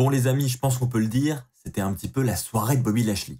Bon les amis, je pense qu'on peut le dire, c'était un petit peu la soirée de Bobby Lashley.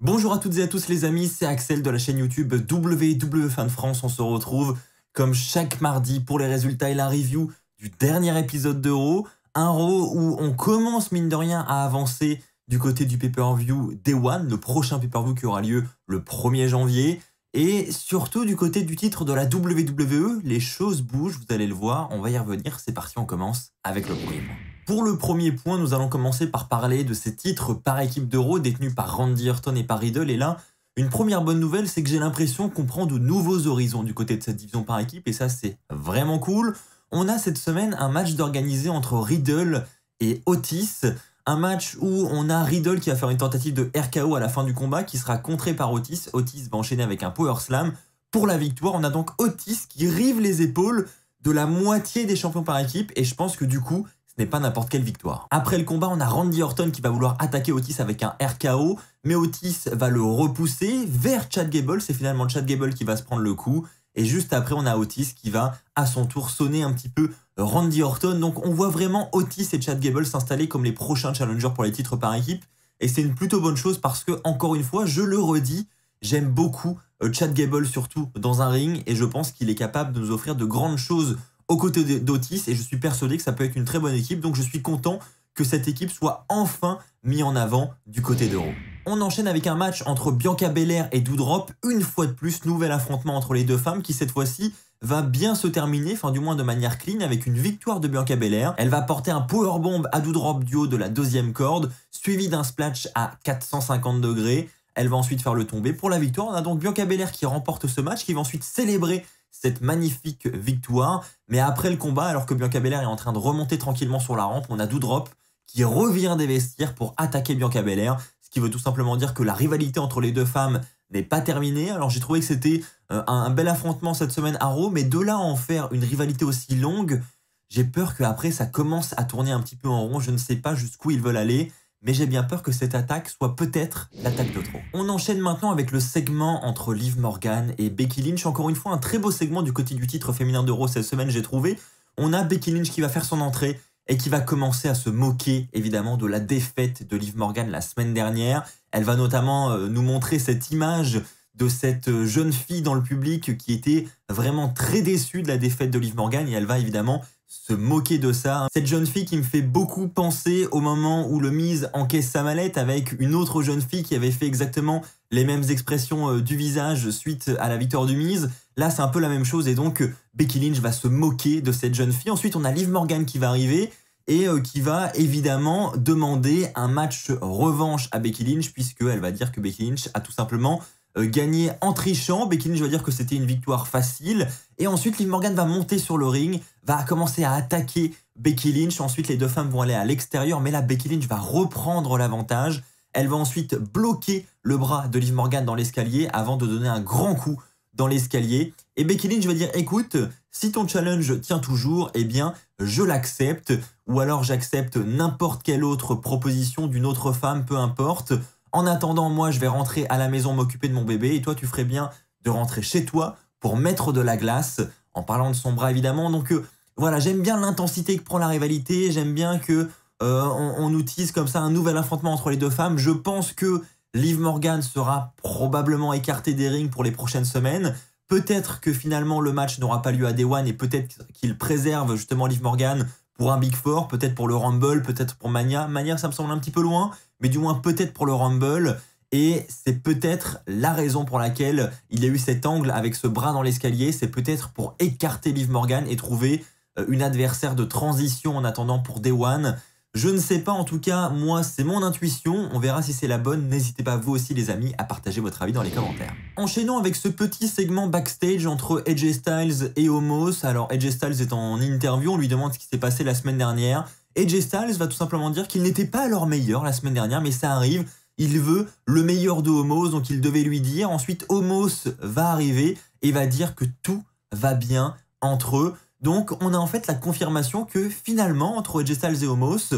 Bonjour à toutes et à tous les amis, c'est Axel de la chaîne YouTube WWE de France. On se retrouve comme chaque mardi pour les résultats et la review du dernier épisode de Raw. Un Raw où on commence mine de rien à avancer du côté du pay-per-view Day One, le prochain pay-per-view qui aura lieu le 1er janvier. Et surtout du côté du titre de la WWE, les choses bougent, vous allez le voir, on va y revenir, c'est parti, on commence avec le premier Pour le premier point, nous allons commencer par parler de ces titres par équipe d'Euro détenus par Randy Orton et par Riddle. Et là, une première bonne nouvelle, c'est que j'ai l'impression qu'on prend de nouveaux horizons du côté de cette division par équipe, et ça c'est vraiment cool. On a cette semaine un match d'organisé entre Riddle et Otis. Un match où on a Riddle qui va faire une tentative de RKO à la fin du combat qui sera contré par Otis. Otis va enchaîner avec un power slam pour la victoire. On a donc Otis qui rive les épaules de la moitié des champions par équipe et je pense que du coup, ce n'est pas n'importe quelle victoire. Après le combat, on a Randy Orton qui va vouloir attaquer Otis avec un RKO, mais Otis va le repousser vers Chad Gable. C'est finalement Chad Gable qui va se prendre le coup. Et juste après, on a Otis qui va à son tour sonner un petit peu Randy Orton. Donc on voit vraiment Otis et Chad Gable s'installer comme les prochains challengers pour les titres par équipe. Et c'est une plutôt bonne chose parce que, encore une fois, je le redis, j'aime beaucoup euh, Chad Gable surtout dans un ring et je pense qu'il est capable de nous offrir de grandes choses aux côtés d'Otis et je suis persuadé que ça peut être une très bonne équipe. Donc je suis content que cette équipe soit enfin mise en avant du côté d'Euro. On enchaîne avec un match entre Bianca Belair et Doudrop. Une fois de plus, nouvel affrontement entre les deux femmes qui cette fois-ci va bien se terminer, enfin du moins de manière clean, avec une victoire de Bianca Belair. Elle va porter un powerbomb à Doudrop du haut de la deuxième corde, suivi d'un splash à 450 degrés. Elle va ensuite faire le tomber pour la victoire. On a donc Bianca Belair qui remporte ce match, qui va ensuite célébrer cette magnifique victoire. Mais après le combat, alors que Bianca Belair est en train de remonter tranquillement sur la rampe, on a Doudrop qui revient des vestiaires pour attaquer Bianca Belair, ce qui veut tout simplement dire que la rivalité entre les deux femmes n'est pas terminée. Alors j'ai trouvé que c'était euh, un, bel affrontement cette semaine à Raw, mais de là à en faire une rivalité aussi longue, j'ai peur qu'après ça commence à tourner un petit peu en rond. Je ne sais pas jusqu'où ils veulent aller, mais j'ai bien peur que cette attaque soit peut-être l'attaque de trop. On enchaîne maintenant avec le segment entre Liv Morgan et Becky Lynch. Encore une fois, un très beau segment du côté du titre féminin d'Euro cette semaine, j'ai trouvé. On a Becky Lynch qui va faire son entrée et qui va commencer à se moquer évidemment de la défaite de Liv Morgan la semaine dernière. Elle va notamment euh, nous montrer cette image de cette euh, jeune fille dans le public qui était vraiment très déçue de la défaite d'Olive Morgan et elle va évidemment se moquer de ça. Hein. Cette jeune fille qui me fait beaucoup penser au moment où le Miz encaisse sa mallette avec une autre jeune fille qui avait fait exactement les mêmes expressions euh, du visage suite à la victoire du Miz. Là, c'est un peu la même chose et donc euh, Becky Lynch va se moquer de cette jeune fille. Ensuite, on a Liv Morgan qui va arriver et qui va évidemment demander un match revanche à Becky Lynch puisqu'elle va dire que Becky Lynch a tout simplement euh, gagner en trichant. Becky Lynch va dire que c'était une victoire facile. Et ensuite, Liv Morgan va monter sur le ring, va commencer à attaquer Becky Lynch. Ensuite, les deux femmes vont aller à l'extérieur, mais là, Becky Lynch va reprendre l'avantage. Elle va ensuite bloquer le bras de Liv Morgan dans l'escalier avant de donner un grand coup dans l'escalier. Et Becky Lynch va dire, écoute, si ton challenge tient toujours, eh bien, je l'accepte. Ou alors j'accepte n'importe quelle autre proposition d'une autre femme, peu importe. En attendant, moi, je vais rentrer à la maison m'occuper de mon bébé et toi, tu ferais bien de rentrer chez toi pour mettre de la glace, en parlant de son bras évidemment. Donc euh, voilà, j'aime bien l'intensité que prend la rivalité, j'aime bien que euh, on, utilise comme ça un nouvel affrontement entre les deux femmes. Je pense que Liv Morgan sera probablement écartée des rings pour les prochaines semaines. Peut-être que finalement le match n'aura pas lieu à Day One et peut-être qu'il préserve justement Liv Morgan pour un Big Four, peut-être pour le Rumble, peut-être pour Mania. Mania, ça me semble un petit peu loin, mais du moins peut-être pour le Rumble. Et c'est peut-être la raison pour laquelle il y a eu cet angle avec ce bras dans l'escalier. C'est peut-être pour écarter Liv Morgan et trouver euh, une adversaire de transition en attendant pour Day One. Je ne sais pas en tout cas, moi c'est mon intuition, on verra si c'est la bonne, n'hésitez pas vous aussi les amis à partager votre avis dans les commentaires. Enchaînons avec ce petit segment backstage entre Edge Styles et Homos, alors Edge Styles est en interview, on lui demande ce qui s'est passé la semaine dernière, Edge Styles va tout simplement dire qu'il n'était pas leur meilleur la semaine dernière, mais ça arrive, il veut le meilleur de Homos, donc il devait lui dire, ensuite Homos va arriver et va dire que tout va bien entre eux, donc on a en fait la confirmation que finalement entre AJ et Homos,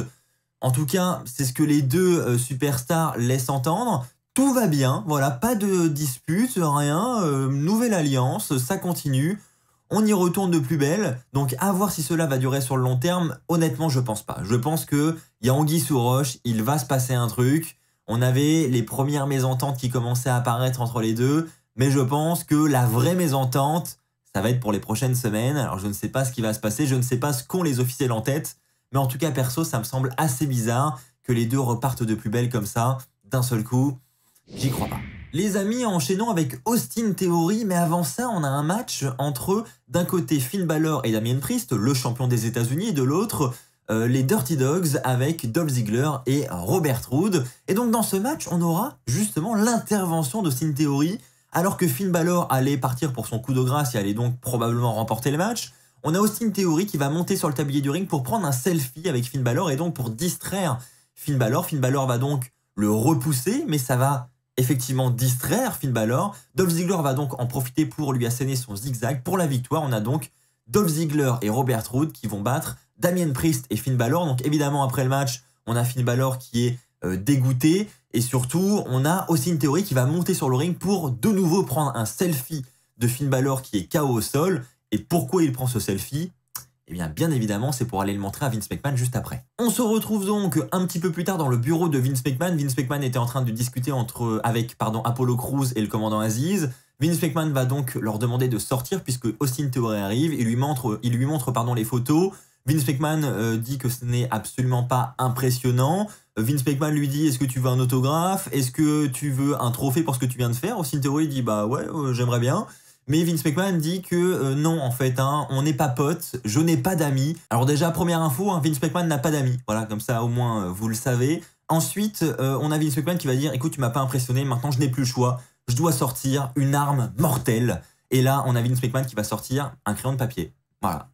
en tout cas c'est ce que les deux euh, superstars laissent entendre, tout va bien, voilà, pas de dispute, rien, euh, nouvelle alliance, ça continue, on y retourne de plus belle, donc à voir si cela va durer sur le long terme, honnêtement je pense pas. Je pense que y a Anguille sous roche, il va se passer un truc, on avait les premières mésententes qui commençaient à apparaître entre les deux, mais je pense que la vraie mésentente, ça va être pour les prochaines semaines. Alors je ne sais pas ce qui va se passer, je ne sais pas ce qu'ont les officiels en tête, mais en tout cas perso, ça me semble assez bizarre que les deux repartent de plus belle comme ça, d'un seul coup. J'y crois pas. Les amis, enchaînons avec Austin Theory, mais avant ça, on a un match entre d'un côté Finn Balor et Damien Priest, le champion des États-Unis, et de l'autre euh, les Dirty Dogs avec Dolph Ziggler et Robert Roode. Et donc dans ce match, on aura justement l'intervention d'Austin Theory alors que Finn Balor allait partir pour son coup de grâce et allait donc probablement remporter le match, on a aussi une théorie qui va monter sur le tablier du ring pour prendre un selfie avec Finn Balor et donc pour distraire Finn Balor. Finn Balor va donc le repousser, mais ça va effectivement distraire Finn Balor. Dolph Ziggler va donc en profiter pour lui asséner son zigzag pour la victoire. On a donc Dolph Ziggler et Robert Roode qui vont battre Damien Priest et Finn Balor. Donc évidemment après le match, on a Finn Balor qui est euh, dégoûté. Et surtout, on a aussi une théorie qui va monter sur le ring pour de nouveau prendre un selfie de Finn Balor qui est KO au sol. Et pourquoi il prend ce selfie Et eh bien, bien évidemment, c'est pour aller le montrer à Vince McMahon juste après. On se retrouve donc un petit peu plus tard dans le bureau de Vince McMahon. Vince McMahon était en train de discuter entre, avec pardon, Apollo Crews et le commandant Aziz. Vince McMahon va donc leur demander de sortir puisque Austin Theory arrive. Il lui montre, il lui montre pardon, les photos. Vince McMahon euh, dit que ce n'est absolument pas impressionnant. Vince McMahon lui dit Est-ce que tu veux un autographe Est-ce que tu veux un trophée pour ce que tu viens de faire Austin il dit Bah ouais, euh, j'aimerais bien. Mais Vince McMahon dit que euh, non, en fait, hein, on n'est pas potes, je n'ai pas d'amis. Alors, déjà, première info hein, Vince McMahon n'a pas d'amis. Voilà, comme ça, au moins, vous le savez. Ensuite, on a Vince McMahon qui va dire Écoute, tu m'as pas impressionné, maintenant, je n'ai plus le choix. Je dois sortir une arme mortelle. Et là, on a Vince McMahon qui va sortir un crayon de papier. Voilà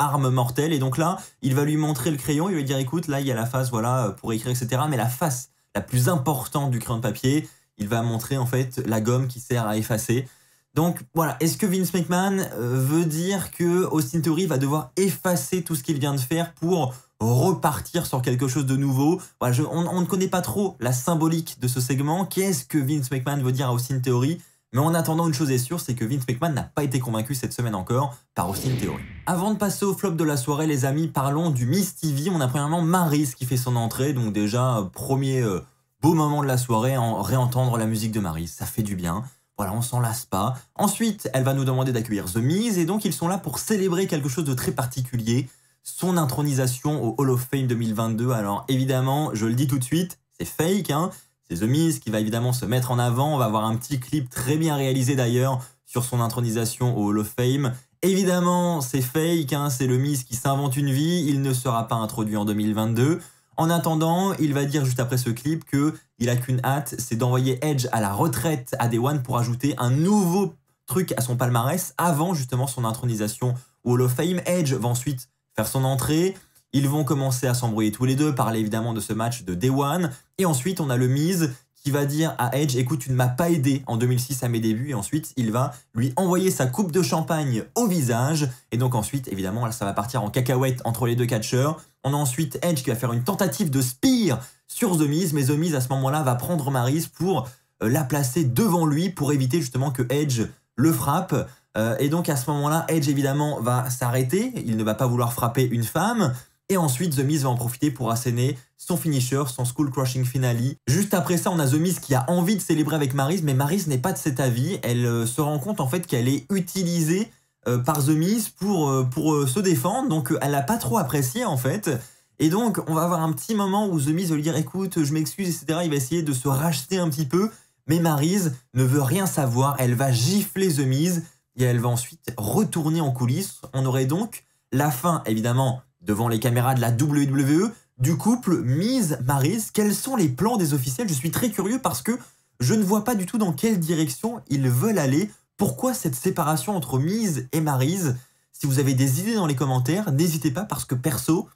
arme mortelle. Et donc là, il va lui montrer le crayon, il va lui dire écoute, là, il y a la face, voilà, euh, pour écrire, etc. Mais la face la plus importante du crayon de papier, il va montrer en fait la gomme qui sert à effacer. Donc voilà, est-ce que Vince McMahon euh, veut dire que Austin Theory va devoir effacer tout ce qu'il vient de faire pour repartir sur quelque chose de nouveau on, on, ne connaît pas trop la symbolique de ce segment. Qu'est-ce que Vince McMahon veut dire à Austin Theory mais en attendant, une chose est sûre, c'est que Vince McMahon n'a pas été convaincu cette semaine encore par Austin théorie. Avant de passer au flop de la soirée, les amis, parlons du Miss TV. On a premièrement Maryse qui fait son entrée, donc déjà, euh, premier euh, beau moment de la soirée, en réentendre la musique de Maryse, ça fait du bien. Voilà, on s'en lasse pas. Ensuite, elle va nous demander d'accueillir The Miz, et donc ils sont là pour célébrer quelque chose de très particulier, son intronisation au Hall of Fame 2022. Alors évidemment, je le dis tout de suite, c'est fake, hein, c'est The Miz qui va évidemment se mettre en avant. On va avoir un petit clip très bien réalisé d'ailleurs sur son intronisation au Hall of Fame. Évidemment, c'est fake, hein. c'est le Miz qui s'invente une vie. Il ne sera pas introduit en 2022. En attendant, il va dire juste après ce clip que il a qu'une hâte, c'est d'envoyer Edge à la retraite à Day One pour ajouter un nouveau truc à son palmarès avant justement son intronisation au Hall of Fame. Edge va ensuite faire son entrée. Ils vont commencer à s'embrouiller tous les deux, parler évidemment de ce match de Day One. Et ensuite, on a le Miz qui va dire à Edge, écoute, tu ne m'as pas aidé en 2006 à mes débuts. Et ensuite, il va lui envoyer sa coupe de champagne au visage. Et donc ensuite, évidemment, ça va partir en cacahuète entre les deux catcheurs. On a ensuite Edge qui va faire une tentative de spear sur The Miz. Mais The Miz, à ce moment-là, va prendre Maryse pour euh, la placer devant lui pour éviter justement que Edge le frappe. Euh, et donc à ce moment-là, Edge évidemment va s'arrêter, il ne va pas vouloir frapper une femme, et ensuite, The Miz va en profiter pour asséner son finisher, son school crushing finale. Juste après ça, on a The Miz qui a envie de célébrer avec Maryse, mais Maryse n'est pas de cet avis. Elle euh, se rend compte en fait qu'elle est utilisée euh, par The Miz pour, euh, pour se défendre, donc elle n'a pas trop apprécié en fait. Et donc, on va avoir un petit moment où The Miz va lui dire écoute, je m'excuse, etc. Il va essayer de se racheter un petit peu, mais Maryse ne veut rien savoir. Elle va gifler The Miz et elle va ensuite retourner en coulisses. On aurait donc la fin, évidemment, Devant les caméras de la WWE, du couple mise marise quels sont les plans des officiels Je suis très curieux parce que je ne vois pas du tout dans quelle direction ils veulent aller. Pourquoi cette séparation entre Mise et Marise Si vous avez des idées dans les commentaires, n'hésitez pas parce que perso,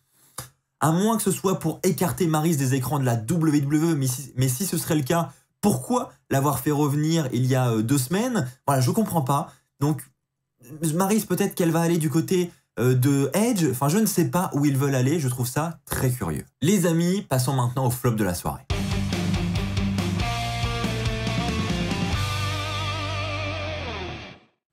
à moins que ce soit pour écarter Marise des écrans de la WWE, mais si, ce serait le cas, pourquoi l'avoir fait revenir il y a euh, deux semaines Voilà, je comprends pas. Donc, Marise, peut-être qu'elle va aller du côté euh, de Edge. Enfin, je ne sais pas où ils veulent aller, je trouve ça très curieux. Les amis, passons maintenant au flop de la soirée.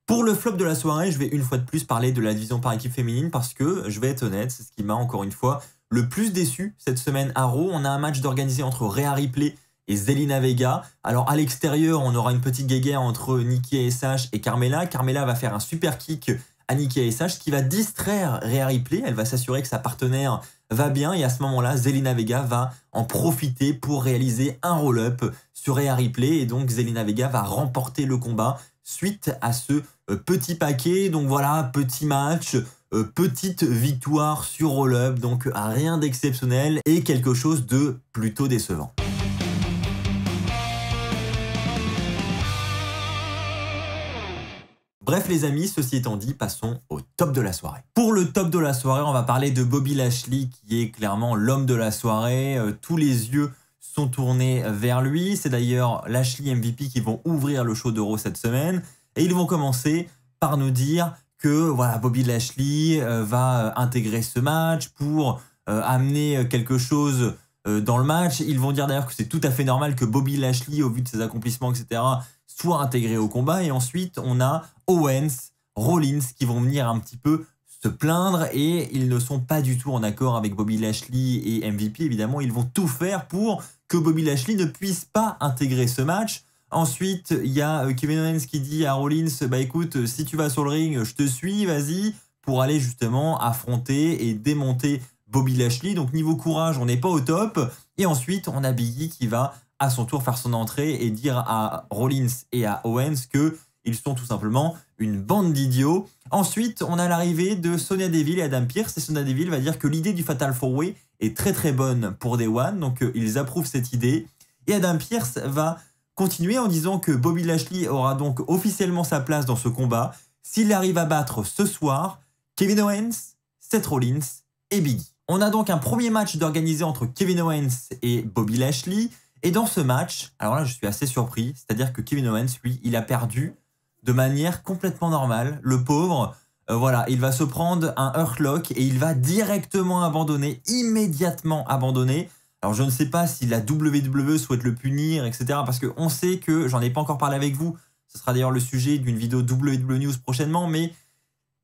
Pour le flop de la soirée, je vais une fois de plus parler de la division par équipe féminine parce que, je vais être honnête, c'est ce qui m'a encore une fois le plus déçu cette semaine à Raw. On a un match d'organisé entre Rhea Ripley et Zelina Vega. Alors à l'extérieur, on aura une petite guéguerre entre Nikki SH et Carmela. Carmela va faire un super kick ASH, ce qui va distraire Rhea Ripley. Elle va s'assurer que sa partenaire va bien et à ce moment-là, Zelina Vega va en profiter pour réaliser un roll-up sur Rhea Ripley et donc Zelina Vega va remporter le combat suite à ce euh, petit paquet. Donc voilà, petit match, euh, petite victoire sur roll-up, donc rien d'exceptionnel et quelque chose de plutôt décevant. Bref les amis, ceci étant dit, passons au top de la soirée. Pour le top de la soirée, on va parler de Bobby Lashley qui est clairement l'homme de la soirée. Euh, tous les yeux sont tournés vers lui. C'est d'ailleurs Lashley MVP qui vont ouvrir le show d'Euro cette semaine. Et ils vont commencer par nous dire que voilà, Bobby Lashley euh, va euh, intégrer ce match pour amener quelque chose dans le match. Ils vont dire d'ailleurs que c'est tout à fait normal que Bobby Lashley, au vu de ses accomplissements, etc., soit intégré au combat. Et ensuite, on a Owens, Rollins qui vont venir un petit peu se plaindre et ils ne sont pas du tout en accord avec Bobby Lashley et MVP. Évidemment, ils vont tout faire pour que Bobby Lashley ne puisse pas intégrer ce match. Ensuite, il y a euh, Kevin Owens qui dit à Rollins, bah écoute, euh, si tu vas sur le ring, je te suis, vas-y, pour aller justement affronter et démonter Bobby Lashley. Donc niveau courage, on n'est pas au top. Et ensuite, on a Biggie qui va à son tour faire son entrée et dire à Rollins et à Owens que ils sont tout simplement une bande d'idiots. Ensuite, on a l'arrivée de Sonia Deville et Adam Pierce. Et Sonia Deville va dire que l'idée du Fatal Fourway Way est très très bonne pour Day One. Donc euh, ils approuvent cette idée. Et Adam Pierce va continuer en disant que Bobby Lashley aura donc officiellement sa place dans ce combat s'il arrive à battre ce soir Kevin Owens, Seth Rollins et Biggie. On a donc un premier match d'organiser entre Kevin Owens et Bobby Lashley. Et dans ce match, alors là, je suis assez surpris. C'est-à-dire que Kevin Owens, lui, il a perdu de manière complètement normale. Le pauvre, euh, voilà, il va se prendre un Hurtlock et il va directement abandonner, immédiatement abandonner. Alors je ne sais pas si la WWE souhaite le punir, etc. Parce qu'on sait que, j'en ai pas encore parlé avec vous, ce sera d'ailleurs le sujet d'une vidéo WWE News prochainement, mais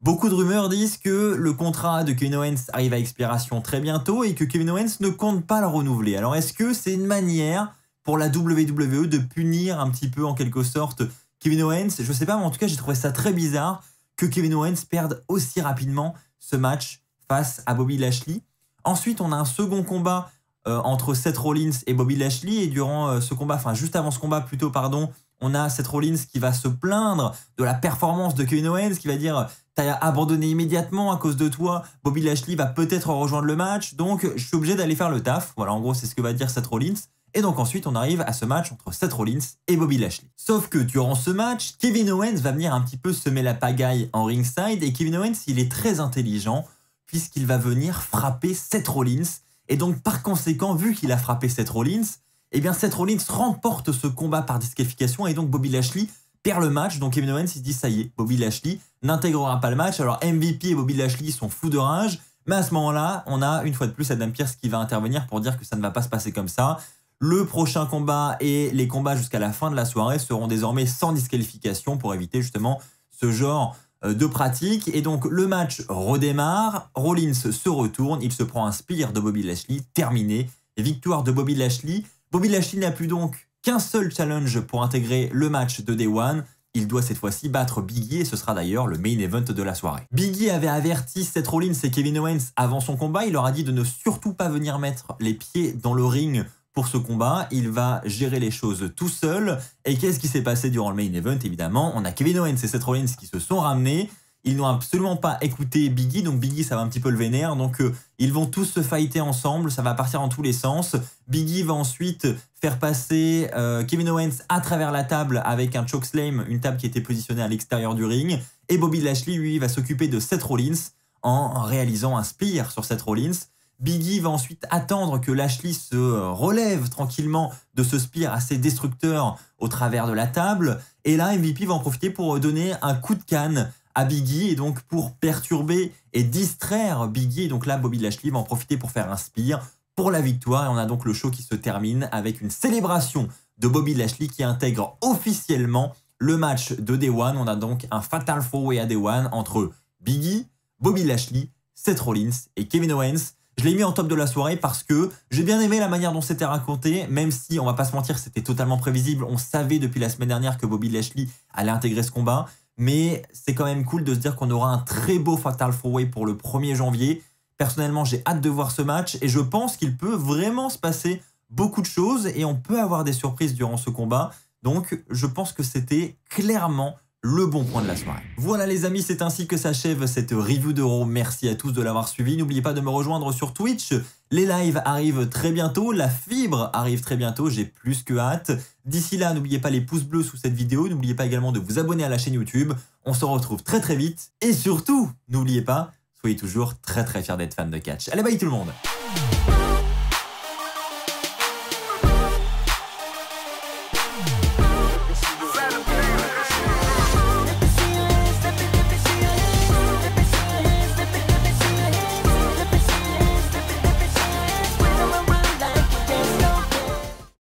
Beaucoup de rumeurs disent que le contrat de Kevin Owens arrive à expiration très bientôt et que Kevin Owens ne compte pas le renouveler. Alors est-ce que c'est une manière pour la WWE de punir un petit peu en quelque sorte Kevin Owens Je ne sais pas, mais en tout cas j'ai trouvé ça très bizarre que Kevin Owens perde aussi rapidement ce match face à Bobby Lashley. Ensuite on a un second combat euh, entre Seth Rollins et Bobby Lashley et durant euh, ce combat, enfin juste avant ce combat plutôt pardon, on a Seth Rollins qui va se plaindre de la performance de Kevin Owens, qui va dire t'as abandonné immédiatement à cause de toi. Bobby Lashley va peut-être rejoindre le match, donc je suis obligé d'aller faire le taf. Voilà, en gros, c'est ce que va dire Seth Rollins. Et donc ensuite, on arrive à ce match entre Seth Rollins et Bobby Lashley. Sauf que durant ce match, Kevin Owens va venir un petit peu semer la pagaille en ringside. Et Kevin Owens, il est très intelligent puisqu'il va venir frapper Seth Rollins. Et donc par conséquent, vu qu'il a frappé Seth Rollins, eh bien Seth Rollins remporte ce combat par disqualification et donc Bobby Lashley le match. Donc Kevin Owens, il se dit ça y est, Bobby Lashley n'intégrera pas le match. Alors MVP et Bobby Lashley sont fous de rage. Mais à ce moment-là, on a une fois de plus Adam Pierce qui va intervenir pour dire que ça ne va pas se passer comme ça. Le prochain combat et les combats jusqu'à la fin de la soirée seront désormais sans disqualification pour éviter justement ce genre euh, de pratique. Et donc le match redémarre, Rollins se retourne, il se prend un spear de Bobby Lashley, terminé. victoire de Bobby Lashley. Bobby Lashley n'a plus donc qu'un seul challenge pour intégrer le match de Day One. Il doit cette fois-ci battre Biggie et ce sera d'ailleurs le main event de la soirée. Biggie avait averti Seth Rollins et Kevin Owens avant son combat. Il leur a dit de ne surtout pas venir mettre les pieds dans le ring pour ce combat. Il va gérer les choses tout seul. Et qu'est-ce qui s'est passé durant le main event Évidemment, on a Kevin Owens et Seth Rollins qui se sont ramenés. Ils n'ont absolument pas écouté Biggie, donc Biggie, ça va un petit peu le vénère. Donc, euh, ils vont tous se fighter ensemble, ça va partir en tous les sens. Biggie va ensuite faire passer euh, Kevin Owens à travers la table avec un chokeslam, une table qui était positionnée à l'extérieur du ring. Et Bobby Lashley, lui, va s'occuper de Seth Rollins en réalisant un spear sur Seth Rollins. Biggie va ensuite attendre que Lashley se relève tranquillement de ce spear assez destructeur au travers de la table. Et là, MVP va en profiter pour donner un coup de canne Biggie et donc pour perturber et distraire Biggie. donc là, Bobby Lashley va en profiter pour faire un spire pour la victoire et on a donc le show qui se termine avec une célébration de Bobby Lashley qui intègre officiellement le match de Day One. On a donc un Fatal Four Way à Day One entre Biggie, Bobby Lashley, Seth Rollins et Kevin Owens. Je l'ai mis en top de la soirée parce que j'ai bien aimé la manière dont c'était raconté, même si on va pas se mentir, c'était totalement prévisible. On savait depuis la semaine dernière que Bobby Lashley allait intégrer ce combat. Mais c'est quand même cool de se dire qu'on aura un très beau Fatal Way pour le 1er janvier. Personnellement, j'ai hâte de voir ce match et je pense qu'il peut vraiment se passer beaucoup de choses et on peut avoir des surprises durant ce combat. Donc, je pense que c'était clairement le bon point de la soirée. Voilà les amis, c'est ainsi que s'achève cette review d'euro. Merci à tous de l'avoir suivi. N'oubliez pas de me rejoindre sur Twitch. Les lives arrivent très bientôt, la fibre arrive très bientôt, j'ai plus que hâte. D'ici là, n'oubliez pas les pouces bleus sous cette vidéo, n'oubliez pas également de vous abonner à la chaîne YouTube. On se retrouve très très vite et surtout, n'oubliez pas, soyez toujours très très fiers d'être fan de catch. Allez bye tout le monde